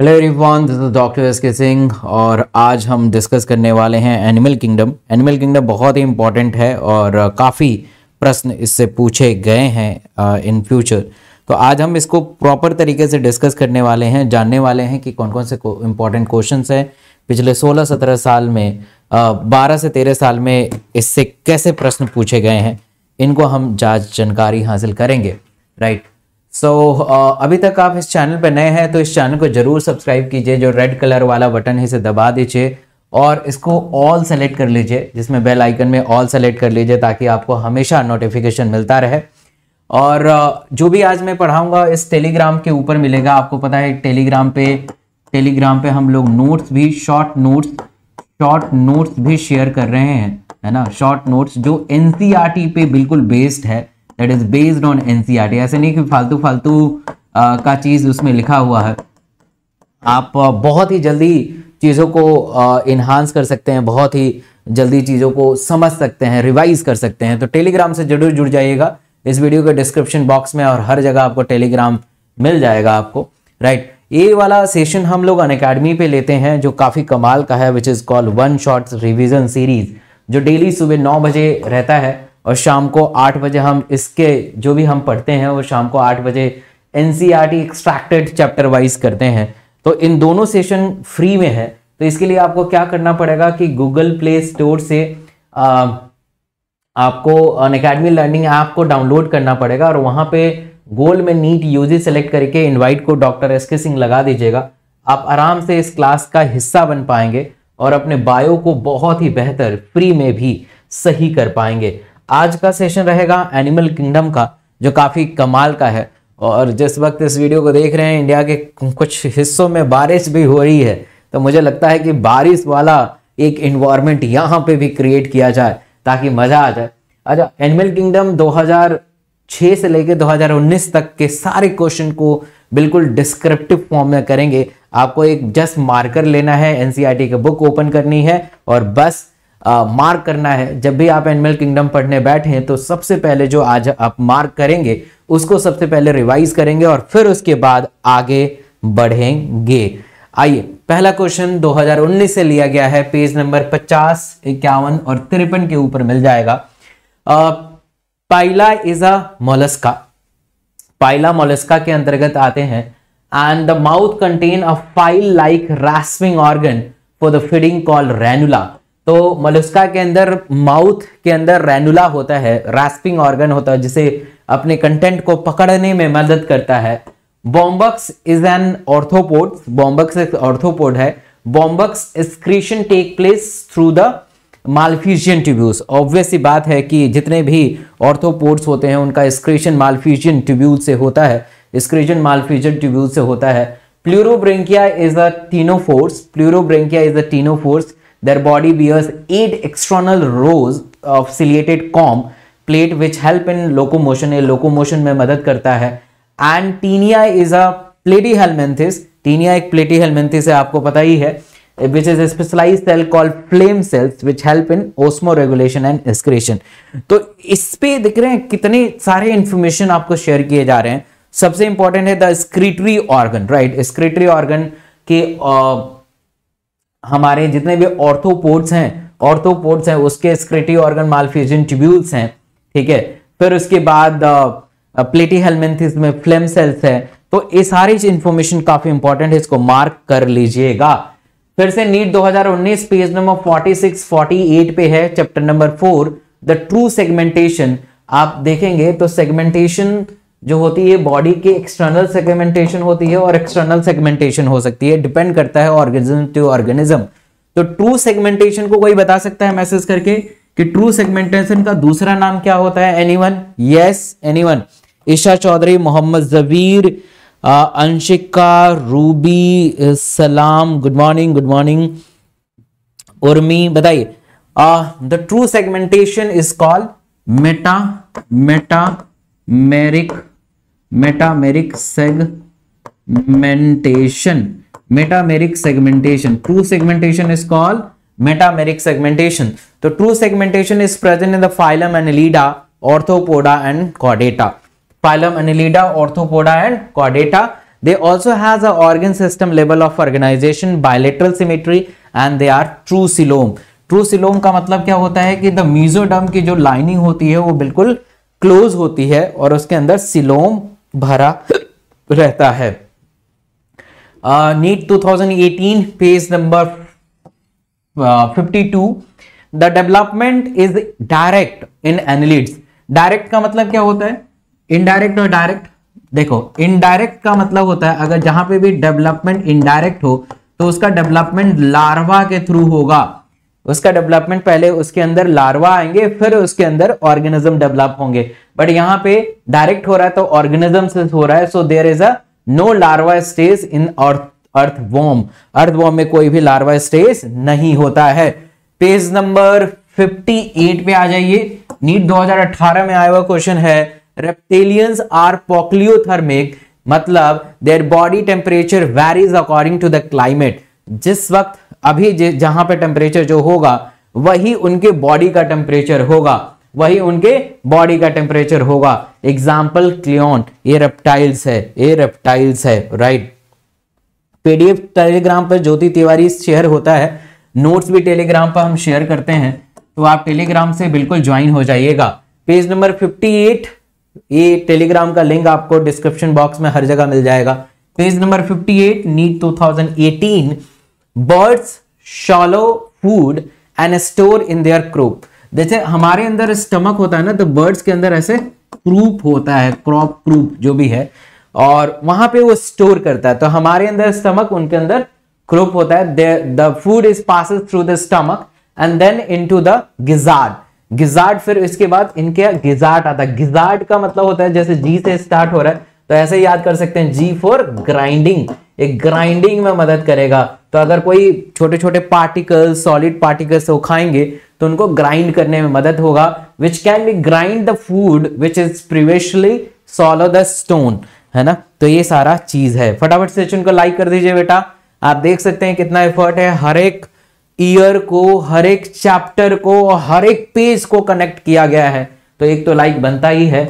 Hello everyone this doctor S K Singh और आज हम डिस्कस करने वाले हैं एनिमल किंगडम एनिमल किंगडम बहुत ही इम्पॉर्टेंट है और काफ़ी प्रश्न इससे पूछे गए हैं इन फ्यूचर तो आज हम इसको प्रॉपर तरीके से डिस्कस करने वाले हैं जानने वाले हैं कि कौन कौन से इम्पॉर्टेंट क्वेश्चन हैं पिछले 16-17 साल में बारह से तेरह साल में इससे कैसे प्रश्न पूछे गए हैं इनको हम जांच जानकारी हासिल करेंगे राइट सो so, uh, अभी तक आप इस चैनल पर नए हैं तो इस चैनल को जरूर सब्सक्राइब कीजिए जो रेड कलर वाला बटन है इसे दबा दीजिए और इसको ऑल सेलेक्ट कर लीजिए जिसमें बेल आइकन में ऑल सेलेक्ट कर लीजिए ताकि आपको हमेशा नोटिफिकेशन मिलता रहे और uh, जो भी आज मैं पढ़ाऊँगा इस टेलीग्राम के ऊपर मिलेगा आपको पता है टेलीग्राम पे टेलीग्राम पे हम लोग नोट्स भी शॉर्ट नोट्स शॉर्ट नोट्स भी शेयर कर रहे हैं है ना शॉर्ट नोट्स जो एन e पे बिल्कुल बेस्ड है that is based on NCERT ऐसे नहीं कि फालतू फालतू का चीज उसमें लिखा हुआ है आप बहुत ही जल्दी चीज़ों को इन्हांस कर सकते हैं बहुत ही जल्दी चीज़ों को समझ सकते हैं रिवाइज कर सकते हैं तो टेलीग्राम से जरूर जुड़ जाइएगा इस वीडियो के डिस्क्रिप्शन बॉक्स में और हर जगह आपको टेलीग्राम मिल जाएगा आपको राइट ये वाला सेशन हम लोग अन अकेडमी पे लेते हैं जो काफ़ी कमाल का है which is called one short revision series जो डेली सुबह नौ बजे रहता है और शाम को आठ बजे हम इसके जो भी हम पढ़ते हैं वो शाम को आठ बजे एन एक्सट्रैक्टेड चैप्टर वाइज करते हैं तो इन दोनों सेशन फ्री में है तो इसके लिए आपको क्या करना पड़ेगा कि गूगल प्ले स्टोर से आ, आपको अन अकेडमी लर्निंग ऐप को डाउनलोड करना पड़ेगा और वहाँ पे गोल में नीट यूजी सेलेक्ट करके इनवाइट को डॉक्टर एस के सिंह लगा दीजिएगा आप आराम से इस क्लास का हिस्सा बन पाएंगे और अपने बायो को बहुत ही बेहतर फ्री में भी सही कर पाएंगे आज का सेशन रहेगा एनिमल किंगडम का जो काफ़ी कमाल का है और जिस वक्त इस वीडियो को देख रहे हैं इंडिया के कुछ हिस्सों में बारिश भी हो रही है तो मुझे लगता है कि बारिश वाला एक इन्वायरमेंट यहाँ पे भी क्रिएट किया जाए ताकि मज़ा आ जाए अच्छा एनिमल किंगडम 2006 से लेकर 2019 तक के सारे क्वेश्चन को बिल्कुल डिस्क्रिप्टिव फॉर्म में करेंगे आपको एक जस्ट मार्कर लेना है एनसीईआरटी e की बुक ओपन करनी है और बस मार्क करना है जब भी आप एनिमल किंगडम पढ़ने बैठे तो सबसे पहले जो आज आप मार्क करेंगे उसको सबसे पहले रिवाइज करेंगे और फिर उसके बाद आगे बढ़ेंगे आइए पहला क्वेश्चन 2019 से लिया गया है पेज नंबर 50, इक्यावन और तिरपन के ऊपर मिल जाएगा आ, Pila is a Mollusca Pila Mollusca के अंतर्गत आते हैं and the mouth contain a file like rasping organ for the feeding call radula तो मलुस्का के अंदर माउथ के अंदर रैनुला होता है रास्पिंग ऑर्गन होता है जिसे अपने कंटेंट को पकड़ने में मदद करता है Bombyx is an arthropod Bombyx एक ऑर्थोपोड है Bombyx excretion take place through the Malpighian tubules obviously बात है कि जितने भी ऑर्थोपोड्स होते हैं उनका एक्सक्रीशन मालफीजियन ट्यूब्यूल से होता है एक्सक्रीशन मालफीजियन ट्यूब्यूल से होता है Pleurobrachia is a ctenophores Pleurobrachia is a ctenophores Their body bears eight external rows of ciliated comb plate which help in locomotion. a locomotion mein madad karta hai and tinea is a platyhelminthes tinea ek platyhelminthes hai aapko pata hi hai which is a specialized cell called flame cells which help in osmoregulation and excretion to is pe dikh rahe hain kitne sare information aapko share kiye ja rahe hain सबसे important है the secretory organ right secretory organ के uh, हमारे जितने भी ऑर्थोपोर्ट्स हैं ऑर्थोपोर्ट्स हैं उसके स्क्रिटी organ मालफ्यूजन tubules हैं ठीक है फिर उसके बाद प्लेटी हेलमेंथिस में फ्लेम सेल्स है तो ये सारी इंफॉर्मेशन काफी इंपॉर्टेंट है इसको मार्क कर लीजिएगा फिर से नीट 2019 पेज नंबर 46 48 पे है chapter number four the true segmentation आप देखेंगे तो सेगमेंटेशन जो होती है बॉडी की एक्सटर्नल सेगमेंटेशन होती है और एक्सटर्नल सेगमेंटेशन हो सकती है डिपेंड करता है ऑर्गेनिज्म टू ऑर्गेनिज्म तो ट्रू सेगमेंटेशन को कोई बता सकता है मैसेज करके कि ट्रू सेगमेंटेशन का दूसरा नाम क्या होता है any one yes any one Isha Chaudhary Mohammad Jabir Anshika Ruby सलाम good morning good morning Urmi बताइए the true segmentation is called Meta Meta मेरिक metameric segmentation metameric segmentation true segmentation is call metameric segmentation तो true segmentation is present in the phylum Annelida arthropoda and कॉडेटा phylum Annelida arthropoda and कॉडेटा they also has organ system level of organisation bilateral symmetry and they are true coelom true coelom का मतलब क्या होता है कि the mesoderm की जो lining होती है वो बिल्कुल क्लोज होती है और उसके अंदर सिलोम भरा रहता है NEET 2018 page number 52 the development is direct in annelids direct का मतलब क्या होता है इनडायरेक्ट और डायरेक्ट देखो इनडायरेक्ट का मतलब होता है अगर जहां पे भी डेवलपमेंट इनडायरेक्ट हो तो उसका डेवलपमेंट लार्वा के थ्रू होगा उसका डेवलपमेंट पहले उसके अंदर लार्वा आएंगे फिर उसके अंदर ऑर्गेनिज्म डेवलप होंगे बट यहां पे डायरेक्ट हो रहा है तो ऑर्गेनिज्म से हो रहा है so there is a no larva stage in earth earth earthworm में कोई भी लार्वा स्टेज नहीं होता है पेज नंबर 58 पे आ जाइए नीट 2018 में आया हुआ क्वेश्चन है रेप्टेलियंस आर पोक्लियोथर्मिक मतलब their body temperature varies according to the climate जिस वक्त अभी जहां पर टेम्परेचर जो होगा वही उनके बॉडी का टेम्परेचर होगा वही उनके बॉडी का टेम्परेचर होगा एग्जाम्पल क्लियोन ए रेप्टाइल्स है ए रेप्टाइल्स है राइट पीडीएफ टेलीग्राम पर ज्योति तिवारी शेयर होता है नोट्स भी टेलीग्राम पर हम शेयर करते हैं तो आप टेलीग्राम से बिल्कुल ज्वाइन हो जाइएगा पेज नंबर 58 ये टेलीग्राम का लिंक आपको डिस्क्रिप्शन बॉक्स में हर जगह मिल जाएगा page number 58 NEET 2018 birds swallow food and store in their crop जैसे हमारे अंदर स्टमक होता है ना तो बर्ड्स के अंदर ऐसे क्रूप होता है क्रॉप क्रूप जो भी है और वहां पे वो स्टोर करता है तो हमारे अंदर स्टमक उनके अंदर क्रोप होता है the food is pass through the stomach and then into the gizzard gizzard फिर इसके बाद इनके गिजार्ट आता है गिजार्ट का मतलब होता है जैसे जी से स्टार्ट हो रहा है तो ऐसे याद कर सकते हैं जी फॉर ग्राइंडिंग एक ग्राइंडिंग में मदद करेगा तो अगर कोई छोटे छोटे पार्टिकल्स सॉलिड पार्टिकल्स को खाएंगे तो उनको ग्राइंड करने में मदद होगा which can be grind the food which is previously swallow the stone है ना तो ये सारा चीज है फटाफट सेशन को लाइक कर दीजिए बेटा आप देख सकते हैं कितना एफर्ट है हर एक ईयर को हर एक चैप्टर को हर एक पेज को कनेक्ट किया गया है तो एक तो लाइक बनता ही है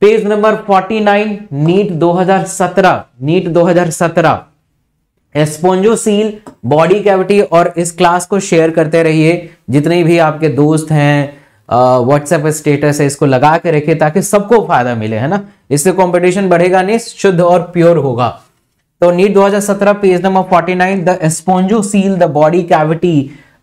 page number 49 NEET 2017 NEET 2017 coel body cavity और इस क्लास को शेयर करते रहिए जितने भी आपके दोस्त हैं व्हाट्सएप स्टेटस है इसको लगा के रखिए ताकि सबको फायदा मिले है ना इससे कंपटीशन बढ़ेगा नहीं शुद्ध और प्योर होगा तो NEET 2017 page number 49 the spongocoel the body cavity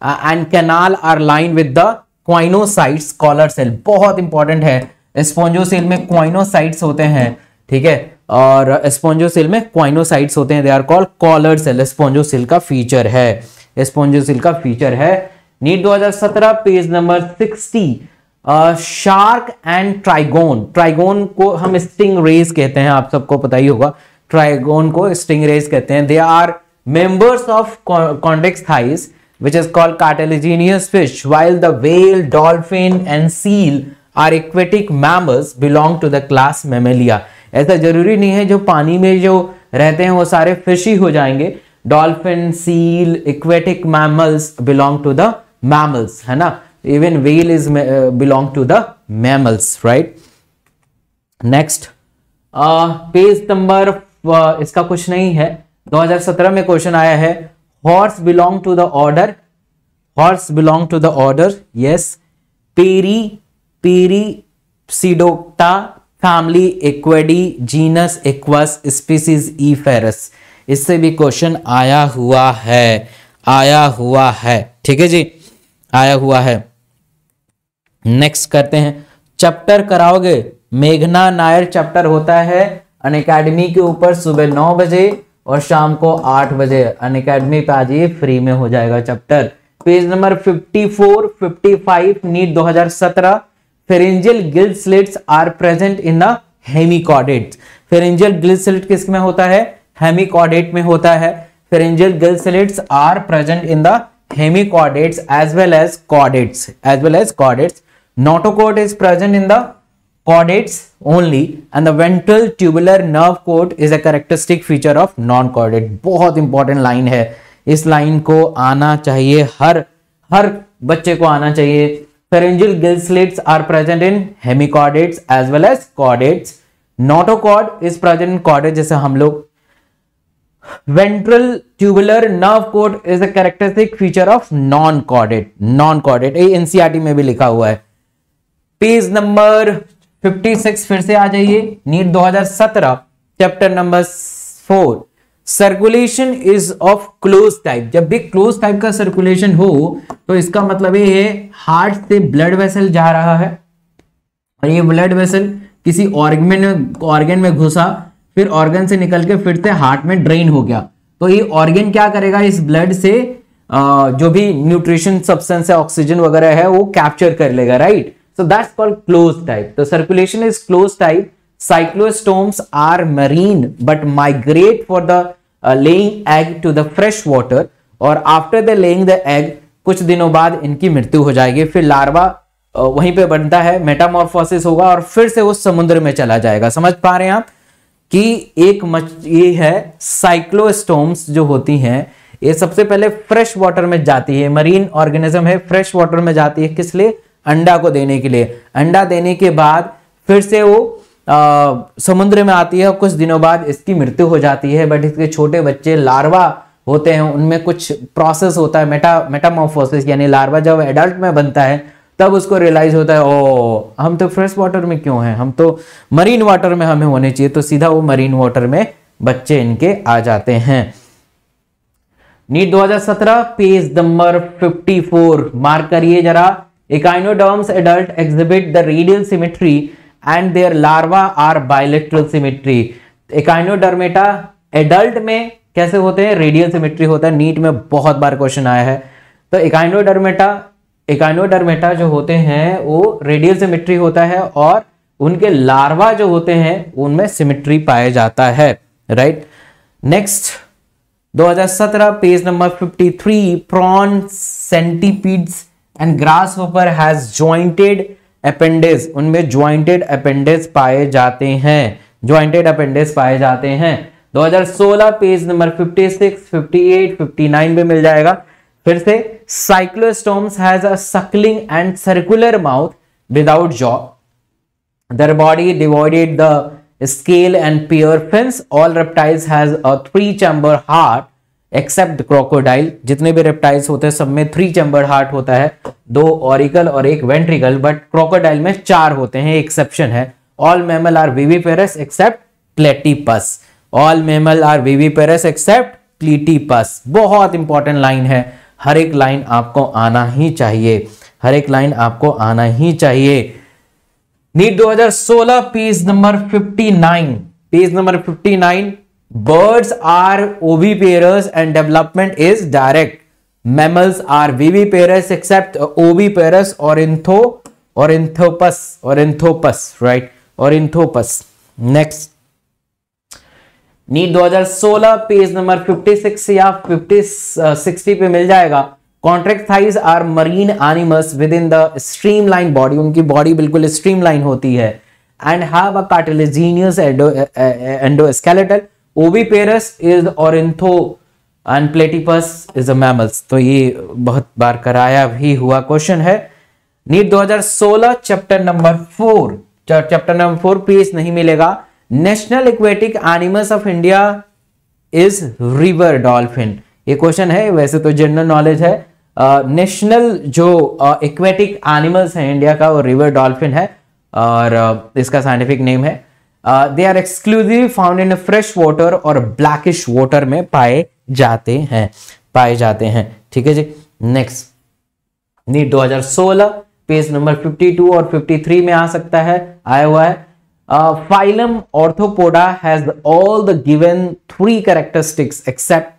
and canal are line with the choanocyte collar cell बहुत इंपॉर्टेंट है स्पॉन्जोसेल में क्वाइनोसाइट्स होते हैं ठीक है और स्पॉन्जोसेल में क्वाइनोसाइट्स होते हैं they are call collar cell spongocoel का फीचर है स्पॉन्जोसेल का फीचर है NEET 2017 page number 60 shark and trygon trygon को हम स्टिंग रेज कहते हैं आप सबको पता ही होगा ट्राइगोन को स्टिंग रेज कहते हैं they are members of chondrichthyes which is called cartilaginous fish while the whale dolphin and seal are aquatic mammals belong to the class mammalia ऐसा जरूरी नहीं है जो पानी में जो रहते हैं वो सारे फिश ही हो जाएंगे dolphin seal aquatic mammals belong to the mammals है ना even whale is belong to the mammals right next page number इसका कुछ नहीं है 2017 में क्वेश्चन आया है horse belong to the order horse belong to the order yes peri perissodactyla family equidae genus equus species E ferus इससे भी question आया हुआ है आया हुआ है ठीक है जी आया हुआ है नेक्स्ट करते हैं चैप्टर कराओगे मेघना नायर चैप्टर होता है अन अकेडमी के ऊपर सुबह नौ बजे और शाम को आठ बजे अन अकेडमी पे आज फ्री में हो जाएगा chapter page number 54, 55 NEET 2017 pharyngeal gill slits are present in the pharyngeal gill slit किस में होता है हेमिकॉडेट में होता है pharyngeal gill slits are present in the as well as chordates as well as chordates notochord is present in the chordates only and the ventral tubular nerve cord is a characteristic feature of non कॉडेट बहुत important line है इस line को आना चाहिए हर हर बच्चे को आना चाहिए Pharyngeal gill slits are present in hemichordates as well as chordates. Notochord is present in chordates जैसे हम लोग ventral tubular nerve cord is a characteristic feature of non chordate non chordate ये एनसीईआरटी में भी लिखा हुआ है पेज नंबर 56 फिर से आ जाइए NEET 2017 chapter number 4 circulation is of close type जब भी क्लोज टाइप का सर्कुलेशन हो तो इसका मतलब ये है हार्ट से ब्लड वेसल जा रहा है और ये ब्लड वेसल किसी ऑर्गन में ऑर्गन में घुसा फिर ऑर्गन से निकल के फिर से हार्ट में ड्रेन हो गया तो ये ऑर्गन क्या करेगा इस ब्लड से आ, जो भी न्यूट्रिशन सब्सटेंस है ऑक्सीजन वगैरह है वो कैप्चर कर लेगा right so that's called close type तो circulation is close type Cyclostomes are marine but migrate for the uh, laying egg to the fresh water और after the laying the egg कुछ दिनों बाद इनकी मृत्यु हो जाएगी फिर लार्वा वहीं पे बनता है मेटामॉर्फोसिस होगा और फिर से वो समुद्र में चला जाएगा समझ पा रहे हैं आप कि एक मच ये है साइक्लोस्टोम्स जो होती हैं ये सबसे पहले फ्रेश वाटर में जाती है मरीन ऑर्गेनिज्म है फ्रेश वाटर में जाती है किस लिए अंडा को देने के लिए अंडा देने के बाद फिर से वो समुद्र में आती है और कुछ दिनों बाद इसकी मृत्यु हो जाती है बट इसके छोटे बच्चे लार्वा होते हैं उनमें कुछ प्रोसेस होता है मेटा मेटामोफोसिस यानी लार्वा जब एडल्ट में बनता है तब उसको रियलाइज होता है ओ हम तो फ्रेश वाटर में क्यों हैं हम तो मरीन वाटर में हमें होने चाहिए तो सीधा वो मरीन वाटर में बच्चे इनके आ जाते हैं नीट 2017 पेज नंबर 54 मार्क करिए जरा echinoderms adult exhibit the radial symmetry and their larva are bilateral symmetry echinodermata adult में कैसे होते हैं रेडियल सिमेट्री होता है नीट में बहुत बार क्वेश्चन आया है तो एकाइनोडर्मेटा एकाइनोडर्मेटा जो होते हैं वो रेडियल सिमेट्री होता है और उनके लार्वा जो होते हैं उनमें सिमेट्री पाया जाता है right next 2017 page number 53 prawn centipedes and grasshopper has jointed appendage उनमें ज्वाइंटेड अपेंडेज पाए जाते हैं ज्वाइंटेड अपेंडेज पाए जाते हैं 2016 पेज नंबर 56, 58, 59 में मिल जाएगा फिर से cyclostomes has a sucking and circular mouth without jaw their body divided the scale and pure fins all reptiles has a three chamber heart except crocodile जितने भी रेप्टाइल्स होते हैं सब में थ्री चैम्बर हार्ट होता है दो ऑरिकल और एक वेंट्रिकल बट क्रोकोडाइल में चार होते हैं एक्सेप्शन है all mammal are viviparous except platypus all mammal are viviparous except platypus बहुत इंपॉर्टेंट लाइन है हर एक लाइन आपको आना ही चाहिए हर एक लाइन आपको आना ही चाहिए NEET 2016 page number 59 page number 59 birds are oviparous and development is direct mammals are viviparous except oviparous orintho ornithopus ornithopus right ornithopus next NEET 2016 page number 56 या 50 60 पे मिल जाएगा chondrichthyes are marine animals with in the stream line body उनकी body बिल्कुल stream line होती है and have a cartilaginous endoskeletal oviparous is ornitho and platypus is a mammals तो ये बहुत बार कराया भी हुआ क्वेश्चन है NEET 2016 chapter number four chapter number four piece नहीं मिलेगा national aquatic animals of India is river dolphin ये क्वेश्चन है वैसे तो जनरल नॉलेज है नेशनल जो इक्वेटिक एनिमल्स है इंडिया का वो रिवर डॉल्फिन है और uh, इसका साइंटिफिक नेम है they are exclusive found in fresh water और ब्लैकिश वॉटर में पाए जाते हैं पाए जाते हैं ठीक है जी नेक्स्ट नीट 2016 पेज नंबर 52 और 53 में आ सकता है आया हुआ है phylum arthropoda has all the given three characteristics except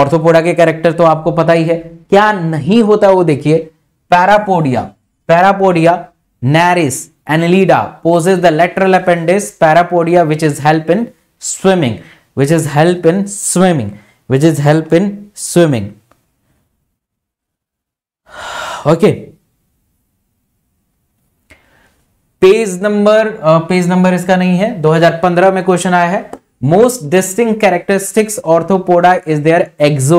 arthropoda के कैरेक्टर तो आपको पता ही है क्या नहीं होता वो देखिए parapodia parapodia nereis Annelida possess the lateral appendage parapodia which is help in swimming, which is help in swimming, which is help in swimming. Okay. Page number page number इसका नहीं है 2015 में क्वेश्चन आया है most disting characteristics arthropoda is their exo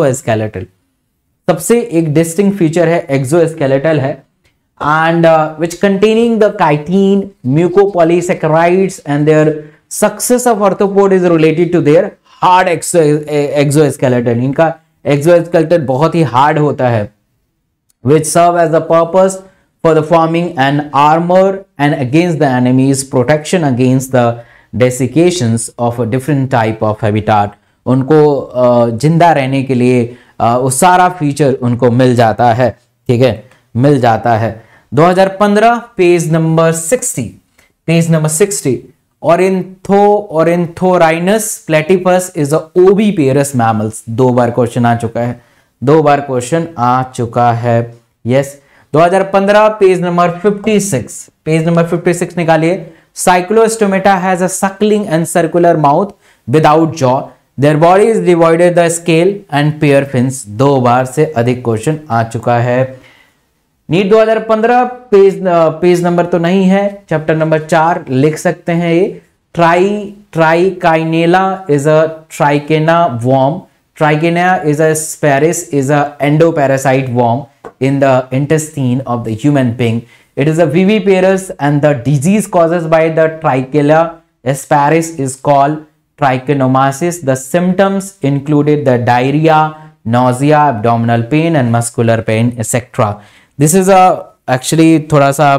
सबसे एक distinct feature है एक्सो है and uh, which containing the chitin, mucopolysaccharides and their success of arthropod is related to their hard exo exoskeleton. inka exoskeleton bahut hi hard hota hai which serve as a purpose for the forming an armor and against the enemies protection against the desiccations of a different type of habitat उनको जिंदा रहने के लिए वो सारा feature उनको मिल जाता है ठीक है मिल जाता है 2015 पेज नंबर 60 पेज नंबर 60 और ornitho ornithorhynchus platypus is a oviparous mammals दो बार क्वेश्चन आ चुका है दो बार क्वेश्चन आ चुका है yes 2015 page number 56 page number 56 सिक्स निकालिए cyclostomata has a sucking and circular mouth without jaw their body is divided the scale and pair fins दो बार से अधिक क्वेश्चन आ चुका है नीट 2015 पेज पेज नंबर तो नहीं है चैप्टर नंबर चार लिख सकते हैं ये tri trichinella is a trichinella worm trichinella is a ascaris is a endo worm in the intestine of the human pig it is oviparous and the disease causes by the trichinella ascaris is called trichinomiasis the symptoms included the diarrhoea nausea abdominal pain and muscular pain etcetera this is actually थोड़ा सा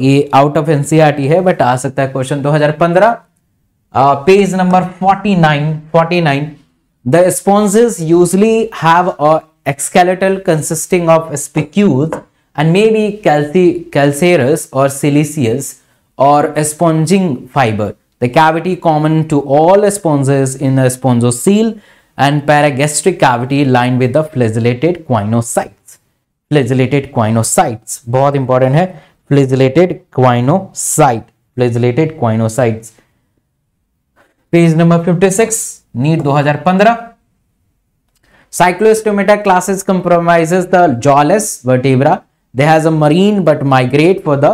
ये out of NCERT है but आ सकता है question 2015 page number 49 49 the sponges usually have a exoskeletal consisting of spicules and may be calci calcareous और siliceous और spongin fibre the cavity common to all sponges in the spongocoel and paragastric cavity lined with the flagellated quinocytes flagellated quinocytes बहुत important है flagellated quinocyte flagellated quinocytes page number 56 NEET 2015 Cyclostomata classes comprises the jawless vertebra they has a marine but migrate for the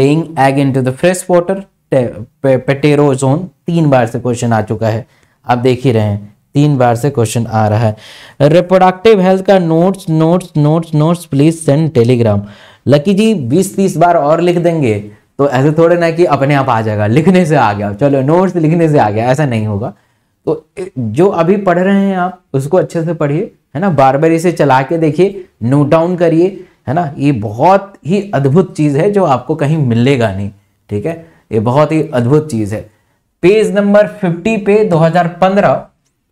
laying egg into the fresh water petromyzon Three times the question has come. है आप देख तीन बार से question आ रहा है reproductive health का notes notes notes notes please send Telegram lucky ji बीस तीस बार और लिख देंगे तो ऐसे थोड़े ना कि अपने आप आ जाएगा लिखने से आ गया चलो नोट्स लिखने से आ गया ऐसा नहीं होगा तो जो अभी पढ़ रहे हैं आप उसको अच्छे से पढ़िए है ना बार बार इसे चला के देखिए नोट डाउन करिए है ना ये बहुत ही अद्भुत चीज़ है जो आपको कहीं मिलेगा नहीं ठीक है ये बहुत ही अद्भुत चीज़ है पेज नंबर 50 पे 2015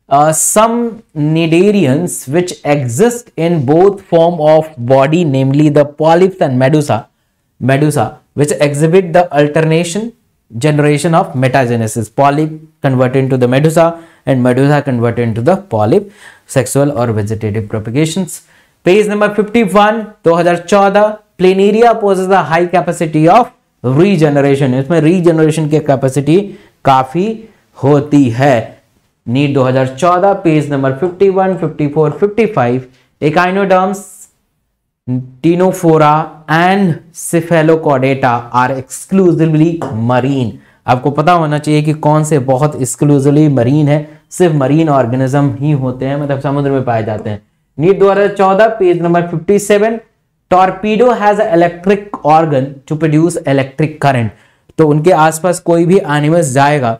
uh, some cnidarians which exist in both form of body namely the polyps and medusa medusa which exhibit the alternation generation of metagenesis polyp converted into the medusa and medusa converted into the polyp sexual or vegetative propagations page number 51 2014 planaria poses a high capacity of regeneration इसमें regeneration की capacity काफी होती है NEET 2014 page number 51, 54, 55 echinoderms ctenophora and cephalochordata are exclusively marine आपको पता होना चाहिए कि कौन से बहुत एक्सक्लूसिवली मरीन है सिर्फ मरीन ऑर्गेनिज्म ही होते हैं मतलब समुद्र में पाए जाते हैं NEET 2014 page number 57 torpedo has electric organ to produce electric current तो उनके आसपास कोई भी एनिमल्स जाएगा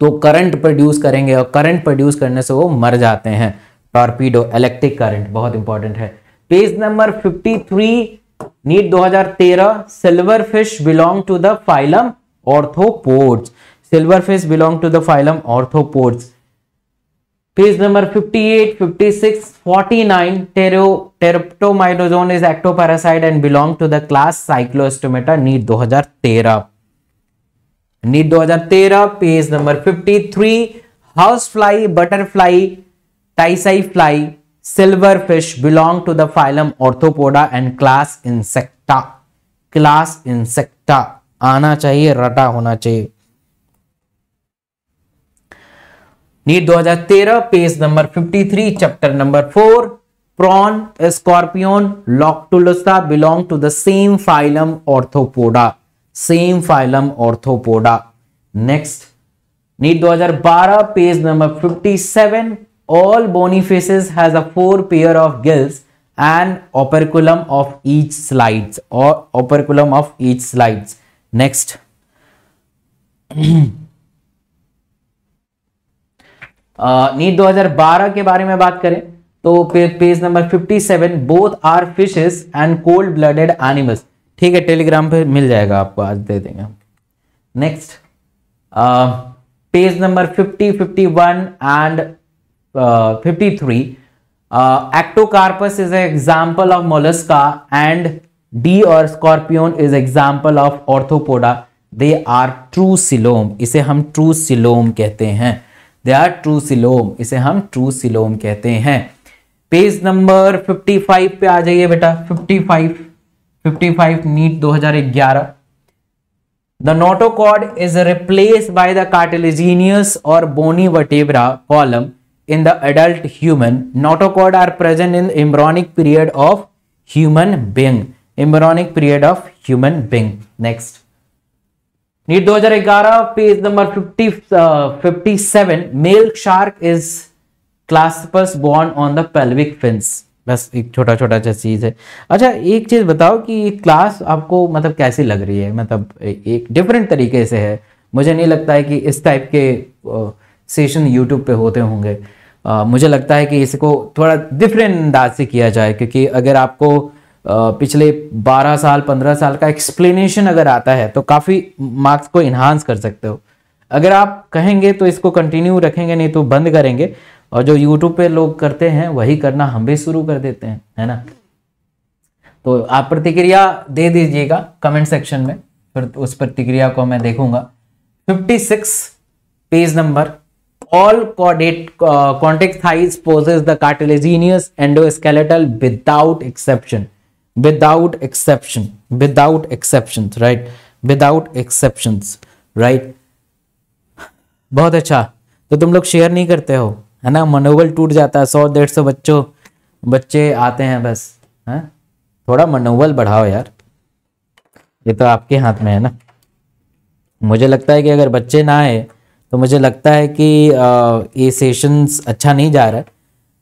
तो करंट प्रोड्यूस करेंगे और करंट प्रोड्यूस करने से वो मर जाते हैं टॉर्पीडो इलेक्ट्रिक करंट बहुत इंपॉर्टेंट है page number 53 NEET 2013 silver fish belong to the phylum arthropods silver fish belong to the phylum arthropods page number 58, 56, 49, ptero, petromyzon is ectoparasite and belong to the class cyclostomata NEET 2013 नीट 2013 page number 53 house fly butterfly tsetse fly silver fish belong to the phylum arthropoda and class insecta class insecta आना चाहिए रटा होना चाहिए NEET 2013 page number 53 chapter number 4 prawn scorpion लॉक्टुलसा belong to the same phylum arthropoda same phylum arthropoda next NEET 2012 page number 57 all bony fishes has a four pair of gills and operculum of each slides और operculum of each slides next NEET दो हजार बारह के बारे में बात करें तो page number fifty seven both are fishes and cold blooded animals ठीक है टेलीग्राम पे मिल जाएगा आपको आज दे देंगे next page number 50, 51 and fifty three ectocarpus is example of mollusca and D और scorpion is example of arthropoda they are true coelom इसे हम ट्रू सिलोम कहते हैं दे आर ट्रू सिलोम इसे हम ट्रू सिलोम कहते हैं पेज नंबर 55 पे आ जाइए बेटा 55 55 NEET 2011 the notochord is replaced by the cartilaginous or bony vertebra column in the adult human. Notochord are present in embryonic period of human being. Embryonic period of human being. Next. NEET 2011 page number uh, 57. Male shark is claspus born on the pelvic fins. बस एक छोटा छोटा सा चीज़ है अच्छा एक चीज़ बताओ कि क्लास आपको मतलब कैसी लग रही है मतलब एक डिफरेंट तरीके से है मुझे नहीं लगता है कि इस टाइप के सेशन यूट्यूब पे होते होंगे मुझे लगता है कि इसको थोड़ा डिफरेंट अंदाज से किया जाए क्योंकि अगर आपको पिछले 12 साल 15 साल का एक्सप्लेनेशन अगर आता है तो काफ़ी मार्क्स को इन्हांस कर सकते हो अगर आप कहेंगे तो इसको कंटिन्यू रखेंगे नहीं तो बंद करेंगे और जो यूट्यूब पे लोग करते हैं वही करना हम भी शुरू कर देते हैं है ना तो आप प्रतिक्रिया दे दीजिएगा कमेंट सेक्शन में फिर उस प्रतिक्रिया को मैं देखूंगा 56 पेज नंबर ऑल कॉडेट कॉन्टेक्टाइज possess the cartilaginous endoskeletal without exception without exception without exception right without exception right बहुत अच्छा तो तुम लोग शेयर नहीं करते हो है ना मनोबल टूट जाता है सौ डेढ़ सौ बच्चों बच्चे आते हैं बस है थोड़ा मनोबल बढ़ाओ यार ये तो आपके हाथ में है ना मुझे लगता है कि अगर बच्चे ना आए तो मुझे लगता है कि आ, ये सेशंस अच्छा नहीं जा रहा है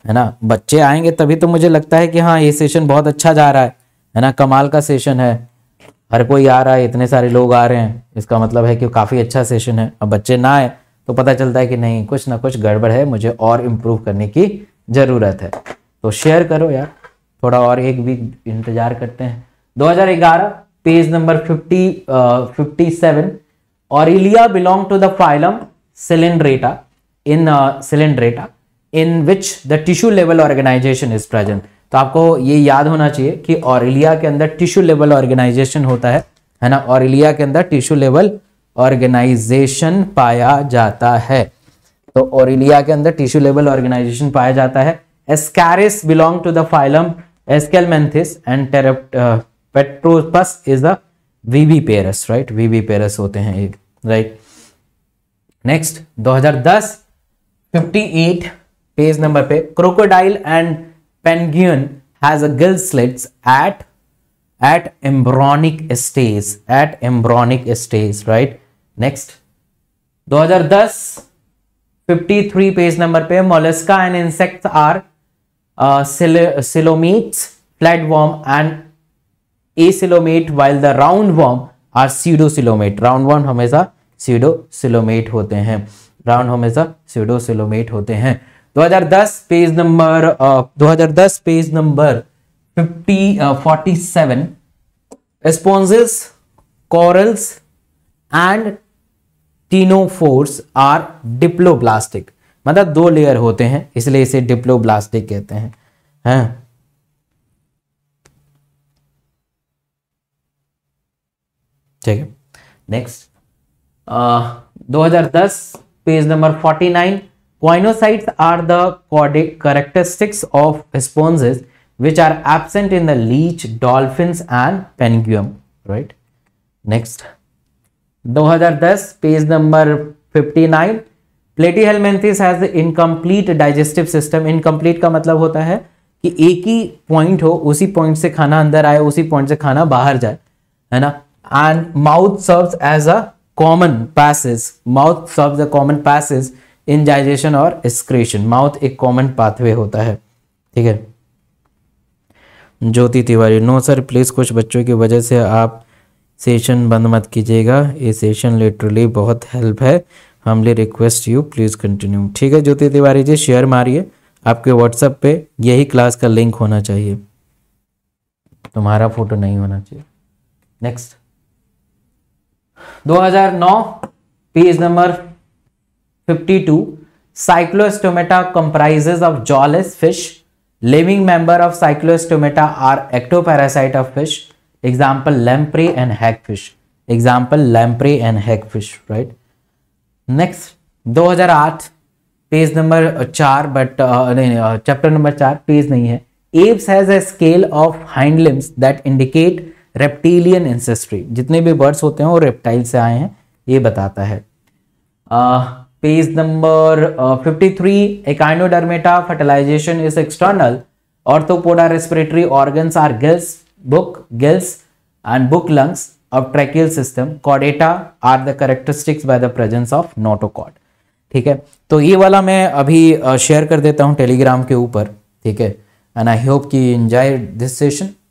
है ना बच्चे आएंगे तभी तो मुझे लगता है कि हाँ ये सेशन बहुत अच्छा जा रहा है है ना कमाल का सेशन है हर कोई आ रहा है इतने सारे लोग आ रहे हैं इसका मतलब है कि काफ़ी अच्छा सेशन है अब बच्चे ना आए तो पता चलता है कि नहीं कुछ ना कुछ गड़बड़ है मुझे और इम्प्रूव करने की ज़रूरत है तो शेयर करो यार थोड़ा और एक वीक इंतज़ार करते हैं 2011 पेज नंबर 50 57 और इलिया belong to the phylum Coelenterata in Coelenterata in which the tissue level organisation is present तो आपको ये याद होना चाहिए कि ऑरेलिया के अंदर टिश्यू लेवल ऑर्गेनाइजेशन होता है है ना ऑरिलिया के अंदर टिश्यू लेवल ऑर्गेनाइजेशन पाया जाता है तो ओरिलिया के अंदर टिश्यू लेवल ऑर्गेनाइजेशन पाया जाता है Ascaris belong to the phylum Aschelminthes and Pteropus is the viviparous right viviparous होते हैं राइट नेक्स्ट 2010 58 पेज नंबर पे crocodile and penguin has a gill slits at at embryonic stage at embryonic stage right next 2010 53 page number पे Mollusca and insect are coelomate flat worm and acoelomate while the round worm are pseudocoelomate round worm हमेशा pseudocoelomate होते हैं round हमेशा pseudocoelomate होते हैं 2010 page number uh, 2010 page number 50 uh, 47 sponges corals and तीनों फोर्स are diploblastic मतलब दो लेयर होते हैं इसलिए इसे डिप्लोब्लास्टिक कहते हैं है? हाँ। ठीक है next 2010 page number forty nine choanocytes are the कॉडिक of sponges which are absent in the leech dolphin and penguin right next 2011 2010 page number 59 Platyhelminthes has incomplete digestive system incomplete का मतलब होता है कि एक ही पॉइंट हो उसी point से खाना अंदर आए उसी पॉइंट से खाना बाहर जाए है ना and mouth serves as a common passage mouth serves a common passage in digestion और एक्सक्रेशन माउथ एक कॉमन पाथवे होता है ठीक है Jyoti Tiwari no sir please कुछ बच्चों की वजह से आप सेशन बंद मत कीजिएगा ये सेशन लिटरली बहुत हेल्प है हमले रिक्वेस्ट यू प्लीज़ कंटिन्यू ठीक है ज्योति तिवारी जी शेयर मारिए आपके व्हाट्सएप पे यही क्लास का लिंक होना चाहिए तुम्हारा फोटो नहीं होना चाहिए next 2009 page number 52 Cyclostomata comprises of jawless fish living member of Cyclostomata are ectoparasite of fish example lamprey and hagfish example lamprey and hagfish right next 2008 page number चार but नहीं chapter number चार page नहीं है apes has a scale of hind limbs that indicate reptilian ancestry जितने भी words होते हैं वो रेप्टाइल से आए हैं ये बताता है page number 53 three Echinodermata fertilisation is external Arthropoda respiratory organs are gills book gills and book lungs of tracheal system chordata are the characteristics by the presence of notochord ठीक है तो ये वाला मैं अभी शेयर कर देता हूँ टेलीग्राम के ऊपर ठीक है एंड आई होप कि एंजॉय दिस सेशन